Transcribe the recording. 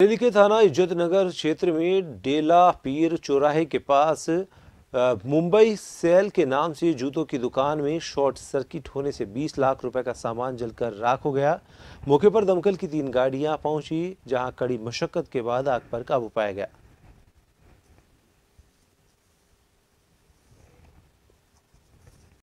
दिल्ली के थाना इज्जत नगर क्षेत्र में डेला पीर चौराहे के पास मुंबई सेल के नाम से जूतों की दुकान में शॉर्ट सर्किट होने से 20 लाख रुपए का सामान जलकर राख हो गया मौके पर दमकल की तीन गाड़ियां पहुंची जहां कड़ी मशक्कत के बाद आग पर काबू पाया गया